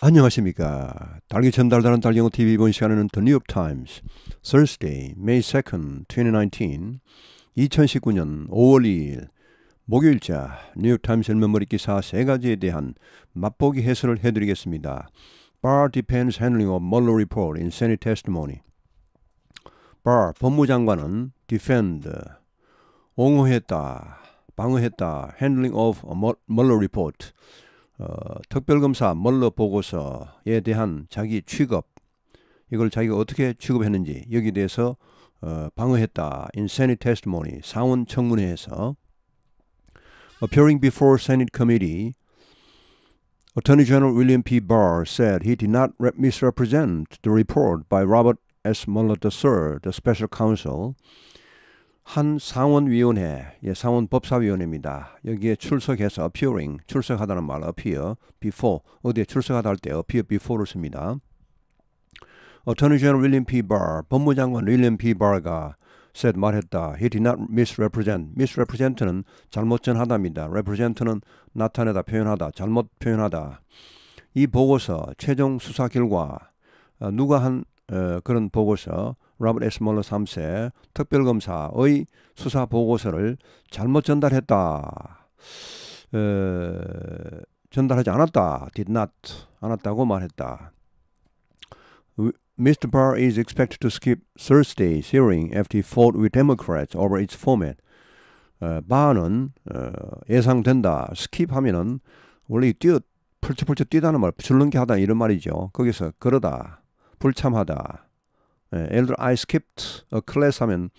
안녕하십니까. 달기 전달다는 달경호 TV 이번 시간에는 The New York Times, Thursday, May 2nd, 2019, 2019년 5월 2일, 목요일자 뉴욕 타임스 일면머리 기사 세 가지에 대한 맛보기 해설을 해드리겠습니다. Barr defends handling of Mueller report in Senate testimony. Barr 법무장관은 defend 옹호했다, 방어했다, handling of Mueller report. 어, 특별검사 멀러 보고서에 대한 자기 취급 이걸 자기가 어떻게 취급했는지 여기에 대해서 어, 방어했다. In Senate testimony 상원 청문회에서 appearing before Senate committee Attorney General William P. Barr said he did not misrepresent the report by Robert S. Mueller III, the special counsel, 한 상원위원회, 예, 상원법사위원회입니다. 여기에 출석해서 appearing, 출석하다는 말 appear, before, 어디에 출석하다 할 때 appear before를 씁니다. Attorney General William P. Barr, 법무장관 윌리엄 P. Barr가 said 말했다. He did not misrepresent. misrepresent는 잘못 전하다입니다. represent는 나타내다, 표현하다, 잘못 표현하다. 이 보고서 최종 수사 결과 누가 한 어, 그런 보고서 로버트 S. 몰러 3세 특별검사의 수사 보고서를 잘못 전달했다. 에, 전달하지 않았다. did not 않았다고 말했다. Mr. Barr is expected to skip Thursday's hearing after he fought with Democrats over its format. 어, 바는 어, 예상된다. skip 하면은 원래 뛰어 펄쩍펄쩍 뛰다는 말, 줄넘기 하다 이런 말이죠. 거기서 그러다, 불참하다. 예, 예를 들어 I skipped a class 하면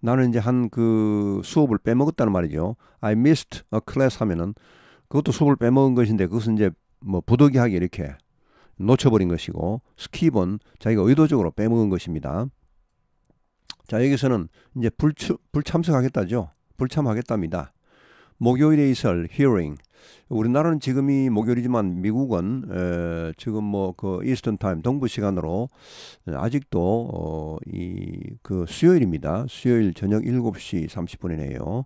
나는 이제 한 그 수업을 빼먹었다는 말이죠. I missed a class 하면은 그것도 수업을 빼먹은 것인데 그것은 이제 뭐 부득이하게 이렇게 놓쳐버린 것이고 스킵은 자기가 의도적으로 빼먹은 것입니다. 자 여기서는 이제 불추, 불참석하겠다죠. 불참하겠답니다. 목요일에 있을 hearing 우리나라는 지금이 목요일이지만 미국은 에, 지금 뭐 그 이스턴 타임 동부 시간으로 아직도 어, 이그 수요일입니다. 수요일 저녁 7시 30분이네요.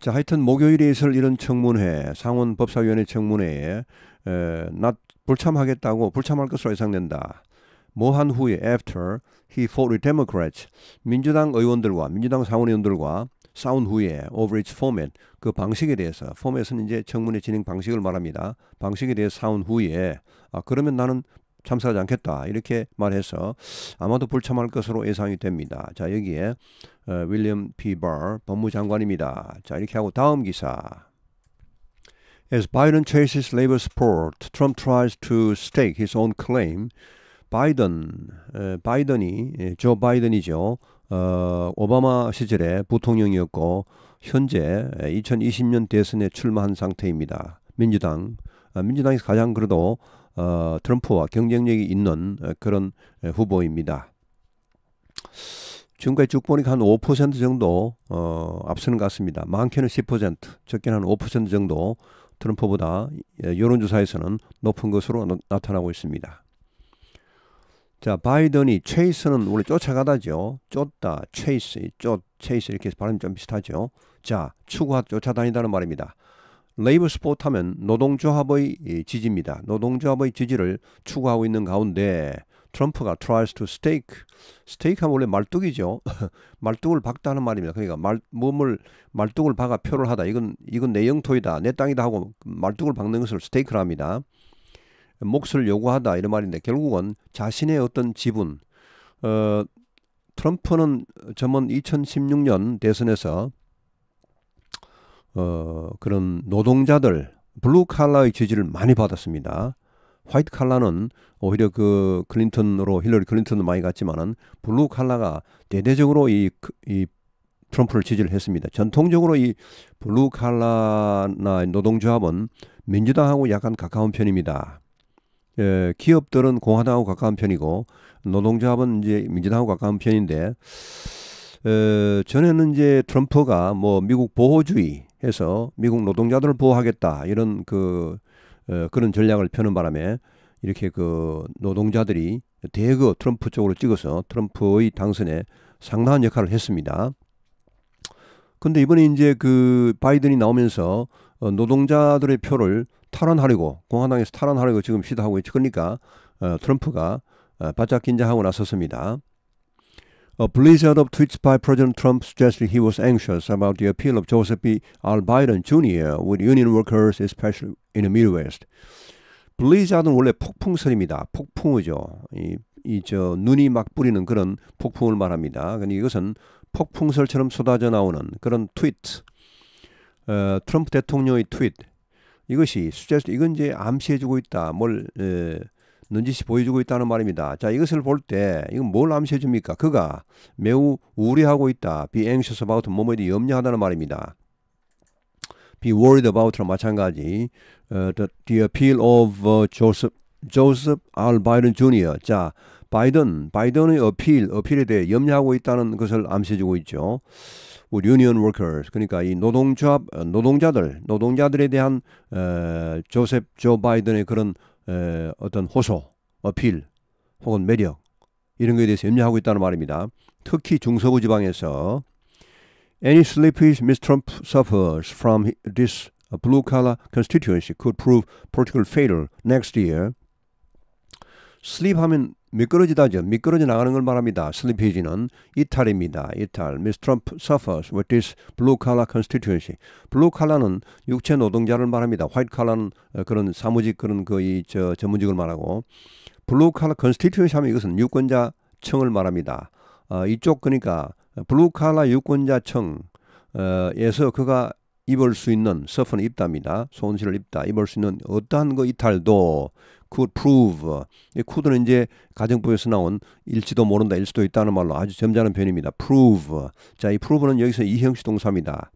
자, 하여튼 목요일에 있을 이런 청문회, 상원 법사위원회 청문회에 에, 나 불참하겠다고 불참할 것으로 예상된다. 뭐 한 후에 after he fought with Democrats 민주당 의원들과 민주당 상원의원들과 사운 후에 오 v 리 r 포맷 그 방식에 대해서 포맷은 이제 청문회 진행 방식을 말합니다. 방식에 대해서 사운 후에 아 그러면 나는 참석하지 않겠다 이렇게 말해서 아마도 불참할 것으로 예상이 됩니다. 자 여기에 어, 윌리엄 피버 법무장관입니다. 자 이렇게 하고 다음 기사. As Biden chases labor support, Trump tries to stake his own claim. 바이든, 바이든이 조 바이든이죠. 어, 오바마 시절에 부통령이었고 현재 2020년 대선에 출마한 상태입니다. 민주당 어, 민주당에 가장 그래도 어, 트럼프와 경쟁력이 있는 어, 그런 어, 후보입니다. 지금까지 쭉 보니까 한 5% 정도 어, 앞서는 것 같습니다. 많게는 10%, 적게는 한5% 정도 트럼프보다 예, 여론조사에서는 높은 것으로 나타나고 있습니다. 자, 바이든이 체이스는 원래 쫓아가다죠. 쫓다, 체이스, 쫓, 체이스 이렇게 발음이 좀 비슷하죠. 자, 추구하 쫓아다니다는 말입니다. 레이브 스포트 하면 노동조합의 지지입니다. 노동조합의 지지를 추구하고 있는 가운데 트럼프가 tries to stake, stake 하면 원래 말뚝이죠. 말뚝을 박다는 말입니다. 그러니까 말, 몸을 말뚝을 박아 표를 하다. 이건 이건 내 영토이다, 내 땅이다 하고 말뚝을 박는 것을 스테이크라 합니다. 몫을 요구하다 이런 말인데 결국은 자신의 어떤 지분 어, 트럼프는 저번 2016년 대선에서 어, 그런 노동자들 블루 칼라의 지지를 많이 받았습니다. 화이트 칼라는 오히려 그 클린턴으로 힐러리 클린턴도 많이 갔지만은 블루 칼라가 대대적으로 이, 이 트럼프를 지지를 했습니다. 전통적으로 이 블루 칼라나 노동조합은 민주당하고 약간 가까운 편입니다. 예, 기업들은 공화당하고 가까운 편이고 노동조합은 이제 민주당하고 가까운 편인데 어, 전에는 이제 트럼프가 뭐 미국 보호주의 해서 미국 노동자들을 보호하겠다 이런 그 어, 그런 전략을 펴는 바람에 이렇게 그 노동자들이 대거 트럼프 쪽으로 찍어서 트럼프의 당선에 상당한 역할을 했습니다. 근데 이번에 이제 그 바이든이 나오면서 어, 노동자들의 표를 탈환하려고 공화당에서 탈환하려고 지금 시도하고 있죠. 그러니까 어, 트럼프가 어, 바짝 긴장하고 나섰습니다. A blizzard of tweets by President Trump suggested he was anxious about the appeal of Joseph B. R. Biden Jr. with union workers, especially in the Midwest. 블리자드는 원래 폭풍설입니다. 폭풍우죠. 이, 이, 저, 눈이 막 뿌리는 그런 폭풍을 말합니다. 근데 이것은 폭풍설처럼 쏟아져 나오는 그런 트윗, 어, 트럼프 대통령의 트윗, 이것이 숫자 이건 이제 암시해주고 있다. 뭘 에, 눈짓이 보여주고 있다는 말입니다. 자 이것을 볼 때 이건 뭘 암시해줍니까? 그가 매우 우려하고 있다. Be anxious about 뭐뭐에 대해 염려하다는 말입니다. Be worried about랑 마찬가지. Uh, the, the appeal of uh, Joseph Joseph R. Byron Jr. 자 바이든, 바이든의 어필, 어필에 대해 염려하고 있다는 것을 암시해주고 있죠. 우리 유니언 워커스 그러니까 이 노동자 어, 노동자들 노동자들에 대한 에, 어, 조셉 조 바이든의 그런 에, 어, 어떤 호소 어필 혹은 매력 이런 것에 대해서 염려하고 있다는 말입니다. 특히 중서부 지방에서 any slip Mr. Trump suffers from this blue collar constituency could prove p a r t i c a l fatal next year. 슬립 하면 미끄러지다죠. 미끄러져 나가는 걸 말합니다. 슬리피지는 이탈입니다. 이탈. Miss Trump suffers with this blue-collar constituency. blue-collar는 육체 노동자를 말합니다. white-collar는 그런 사무직 그런 거의 저 전문직을 말하고 blue-collar constituency 하면 이것은 유권자층을 말합니다. 어, 이쪽 그러니까 blue-collar 유권자층에서 그가 입을 수 있는 서프는 입다입니다. 손실을 입다. 입을 수 있는 어떠한 그 이탈도 could prove. 이 could는 이제 가정법에서 나온 일지도 모른다, 일 수도 있다는 말로 아주 점잖은 표현입니다. prove. 자, 이 prove는 여기서 이형식 동사입니다.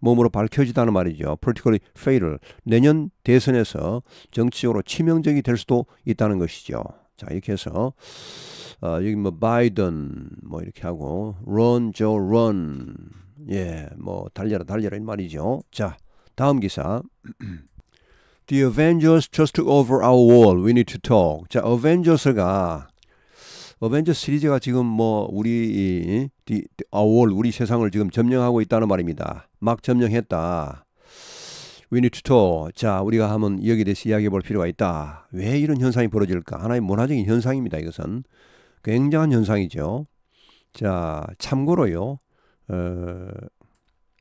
몸으로 밝혀지다는 말이죠. particularly fatal. 내년 대선에서 정치적으로 치명적이 될 수도 있다는 것이죠. 자 이렇게 해서 어, 여기 뭐 바이든 뭐 이렇게 하고 run 예뭐 달려라 달려라 이 말이죠. 자 다음 기사. The Avengers just took over our wall. We need to talk. 자, a v e n 가 어벤져 시리즈가 지금 뭐 우리 이, 디, 디, our wall 우리 세상을 지금 점령하고 있다는 말입니다. 막 점령했다. we need to talk. 자, 우리가 한번 여기에 대해서 이야기해 볼 필요가 있다. 왜 이런 현상이 벌어질까? 하나의 문화적인 현상입니다. 이것은 굉장한 현상이죠. 자, 참고로요. 어,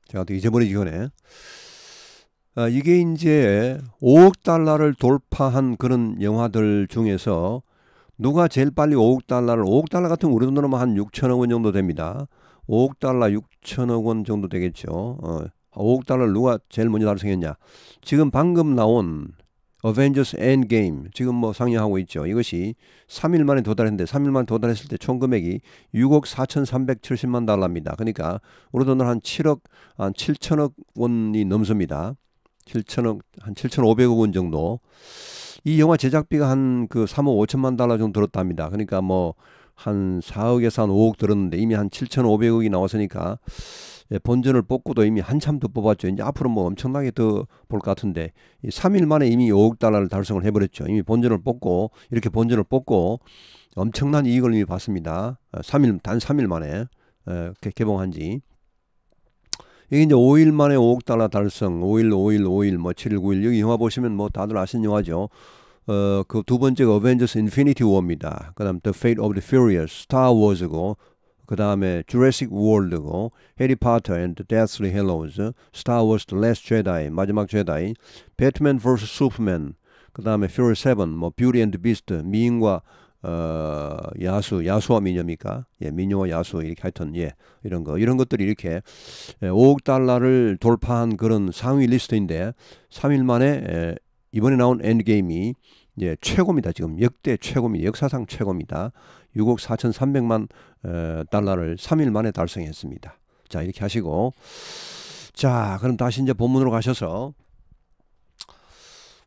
제가 또 잊어버리기 전에 아, 이게 이제 5억 달러를 돌파한 그런 영화들 중에서 누가 제일 빨리 5억 달러를 5억 달러 같은 우리 돈으로만 한 6천억 원 정도 됩니다. 5억 달러 6천억 원 정도 되겠죠. 어, 5억 아, 달러를 누가 제일 먼저 달성했냐? 지금 방금 나온 어벤져스 엔게임 지금 뭐 상영하고 있죠. 이것이 3일 만에 도달했는데 3일 만에 도달했을 때 총 금액이 6억 4,370만 달러입니다. 그러니까 우리 돈으로 한 7억 한 7천억 원이 넘습니다. 7천억 한 7,500억 원 정도. 이 영화 제작비가 한 그 3억 5천만 달러 정도 들었답니다. 그러니까 뭐 한 4억에서 한 5억 들었는데 이미 한 7,500억이 나왔으니까 예, 본전을 뽑고도 이미 한참 더 뽑았죠. 이제 앞으로 뭐 엄청나게 더 볼 것 같은데 3일 만에 이미 5억 달러를 달성을 해버렸죠. 이미 본전을 뽑고 이렇게 본전을 뽑고 엄청난 이익을 이미 봤습니다. 3일 어, 단 3일 만에 어, 개봉한 지 이게 이제 5일 만에 5억 달러 달성, 5일, 5일, 5일, 뭐 7일, 9일 여기 영화 보시면 뭐 다들 아시는 영화죠. 어, 그두 번째가 어벤져스 인피니티 워입니다. 그 다음 The Fate of the Furious, 스타워즈고 그 다음에 주래식 월드고 해리파터 앤드 데스리 헬로우즈 스타워스 The l a s 마지막 제다이, 배트맨 vs 슈퍼맨, 그 다음에 퓨 u 세븐 뭐 Beauty a n 미인과 어, 야수, 야수와 미녀입니까? 예, 미녀와 야수 이렇게 하여튼 예, 이런 거 이런 것들이 이렇게 5억 예, 달러를 돌파한 그런 상위 리스트인데 3일 만에 에, 예, 이번에 나온 엔드게임이 예, 최고입니다. 지금 역대 최고입니다. 역사상 최고입니다. 6억 4,300만 달러를 3일 만에 달성했습니다. 자, 이렇게 하시고 자, 그럼 다시 이제 본문으로 가셔서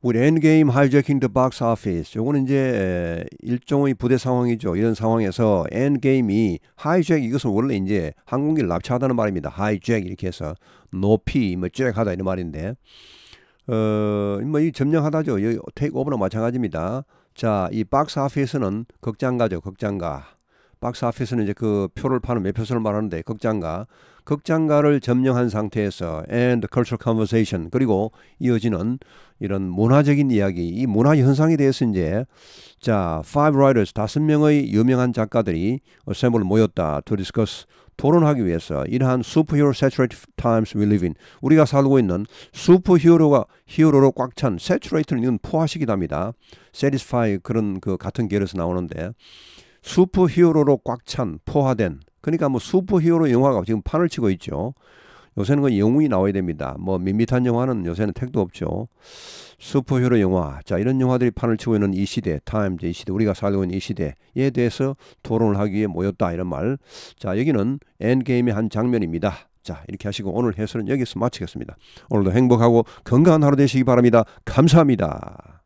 우리 엔게임 하이제킹 더 박스 오피스 요거는 이제 일종의 부대 상황이죠. 이런 상황에서 엔게임이 하이잭 이것은 원래 이제 항공기를 납치하다는 말입니다. 하이잭 이렇게 해서 높이 뭐잭하다 이런 말인데 어뭐 이 점령하다죠. 여 테이크오버나 마찬가지입니다. 자, 이 박스 아피스는 극장가죠. 극장가. 박스 아피스는 이제 그 표를 파는 매표소를 말하는데 극장가. 극장가를 점령한 상태에서 and cultural conversation 그리고 이어지는 이런 문화적인 이야기, 이 문화 현상에 대해서 이제 자, five writers 다섯 명의 유명한 작가들이 assemble 모였다 to discuss 토론하기 위해서 이러한 s u 히어로 세츄 r 이트 타임스 r 리 t 우리가 살고 있는 s u 히어로가 히어로로 꽉찬세츄 t 이트 a 이 e 포화시식이합니다 s a t i s 그런 그 같은 계열에서 나오는데 슈퍼히어로로 꽉 찬 포화된 그러니까 뭐 슈퍼히어로 영화가 지금 판을 치고 있죠. 요새는 그 영웅이 나와야 됩니다. 뭐 밋밋한 영화는 요새는 택도 없죠. 슈퍼히어로 영화. 자, 이런 영화들이 판을 치고 있는 이 시대, 타임즈 이 시대, 우리가 살고 있는 이 시대에 대해서 토론을 하기 위해 모였다. 이런 말. 자, 여기는 엔게임의 한 장면입니다. 자, 이렇게 하시고 오늘 해설은 여기서 마치겠습니다. 오늘도 행복하고 건강한 하루 되시기 바랍니다. 감사합니다.